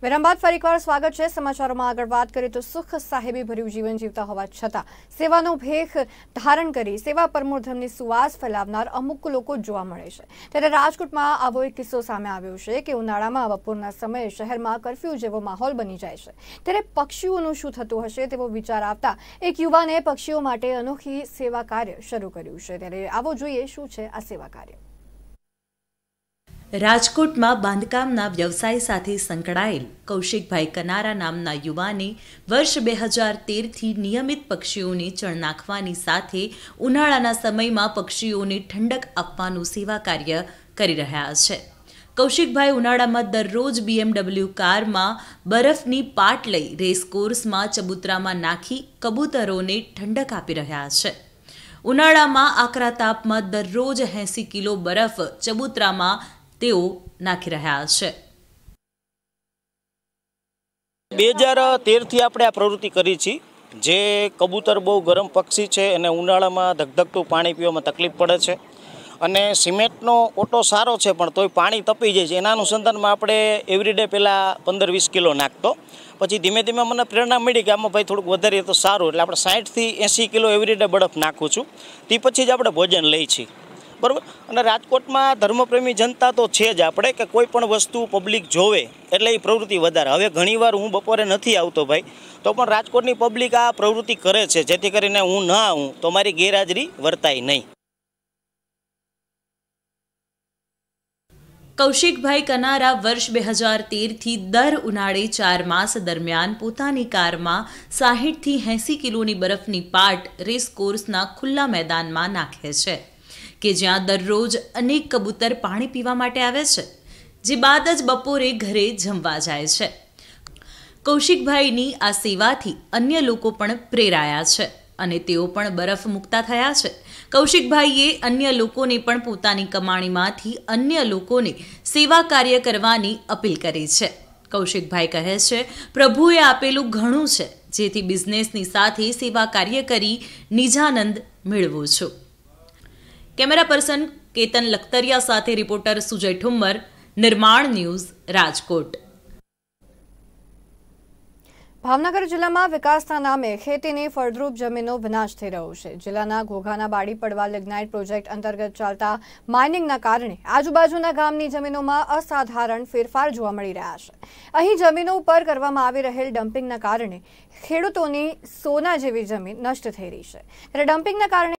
વિરામ બાદ ફરી એકવાર સ્વાગત છે સમાચારોમાં આગળ વાત કરીએ તો સુખ સાહેબી ભર્યું જીવન જીવતા હોવા છતાં સેવાનો ભેખ ધારણ કરી સેવા પરમોધમની સુવાસ ફેલાવનાર અમુક લોકો જોવા મળે છે ત્યારે રાજકોટમાં આવો એક કિસ્સો સામે આવ્યો છે કે ઉનાળામાં બપોરના સમયે શહેરમાં કરફ્યુ જેવો માહોલ બની જાય છે ત્યારે પક્ષીઓનું શું થતું હશે તેવો વિચાર આવતા એક યુવાને પક્ષીઓ માટે અનોખી સેવા કાર્ય શરૂ કર્યું છે ત્યારે આવો જોઈએ શું છે આ સેવા કાર્ય રાજકોટમાં બાંધકામના વ્યવસાય સાથે સંકળાયેલ કૌશિકભાઈ કનારા નામના યુવાને વર્ષ બે હજાર તેરથી નિયમિત પક્ષીઓને ચણ નાખવાની સાથે ઉનાળાના સમયમાં પક્ષીઓને ઠંડક આપવાનું સેવા કાર્ય કરી રહ્યા છે કૌશિકભાઈ ઉનાળામાં દરરોજ બીએમડબલ્યુ કારમાં બરફની પાટ લઈ રેસકોર્સમાં ચબુતરામાં નાખી કબૂતરોને ઠંડક આપી રહ્યા છે ઉનાળામાં આકરા તાપમાં દરરોજ એંસી કિલો બરફ ચબુતરામાં તેઓ નાખી રહ્યા છે બે હજાર તેરથી આપણે આ પ્રવૃત્તિ કરી છીએ જે કબૂતર બહુ ગરમ પક્ષી છે અને ઉનાળામાં ધગધગતું પાણી પીવામાં તકલીફ પડે છે અને સિમેન્ટનો ઓટો સારો છે પણ તોય પાણી તપી જાય છે એના અનુસંધાનમાં આપણે એવરીડે પહેલાં પંદર વીસ કિલો નાખતો પછી ધીમે ધીમે મને પ્રેરણા મળી કે આમાં ભાઈ થોડુંક વધારીએ તો સારું એટલે આપણે સાઠથી એંસી કિલો એવરીડે બળફ નાખું છું તે પછી જ આપણે ભોજન લઈએ છીએ બરાબર અને રાજકોટમાં ધર્મપ્રેમી જનતા તો છે જ આપણે કે કોઈ પણ વસ્તુ પબ્લિક જોવે એટલે એ પ્રવૃત્તિ વધારે હવે ઘણીવાર હું બપોરે નથી આવતો ભાઈ તો પણ રાજકોટની પબ્લિક આ પ્રવૃત્તિ કરે છે જેથી કરીને હું ના આવું તો મારી ગેરહાજરી વર્તાય નહીં કૌશિકભાઈ કનારા વર્ષ બે હજાર તેરથી દર ઉનાળે ચાર માસ દરમિયાન પોતાની કારમાં સાહીઠથી એંસી કિલોની બરફની પાટ રેસ કોર્સના ખુલ્લા મેદાનમાં નાખે છે કે જ્યાં દરરોજ અનેક કબૂતર પાણી પીવા માટે આવે છે જે બાદ જ બપોરે ઘરે જમવા જાય છે કૌશિકભાઈની આ સેવાથી અન્ય લોકો પણ પ્રેરાયા છે અને તેઓ પણ બરફ મુક્તા થયા છે કૌશિકભાઈએ અન્ય લોકોને પણ પોતાની કમાણીમાંથી અન્ય લોકોને સેવા કાર્ય કરવાની અપીલ કરી છે કૌશિકભાઈ કહે છે પ્રભુએ આપેલું ઘણું છે જેથી બિઝનેસની સાથે સેવા કાર્ય કરી નિજાનંદ મેળવું છું કેમેરા પર્સન કેતન લખતરિયા સાથે રિપોર્ટર સુજય ઠુમ્મર નિર્માણ ન્યૂઝ રાજકોટ ભાવનગર જિલ્લામાં વિકાસના નામે ખેતીની ફળદ્રુપ જમીનનો વિનાશ થઈ રહ્યો છે જિલ્લાના ઘોઘાના બાડી પડવા લિગ્નાઇટ પ્રોજેક્ટ અંતર્ગત ચાલતા માઇનિંગના કારણે આજુબાજુના ગામની જમીનોમાં અસાધારણ ફેરફાર જોવા મળી રહ્યા છે અહીં જમીનો ઉપર કરવામાં આવી રહેલ ડમ્પિંગના કારણે ખેડૂતોની સોના જેવી જમીન નષ્ટ થઈ રહી છે ત્યારે ડમ્પિંગના કારણે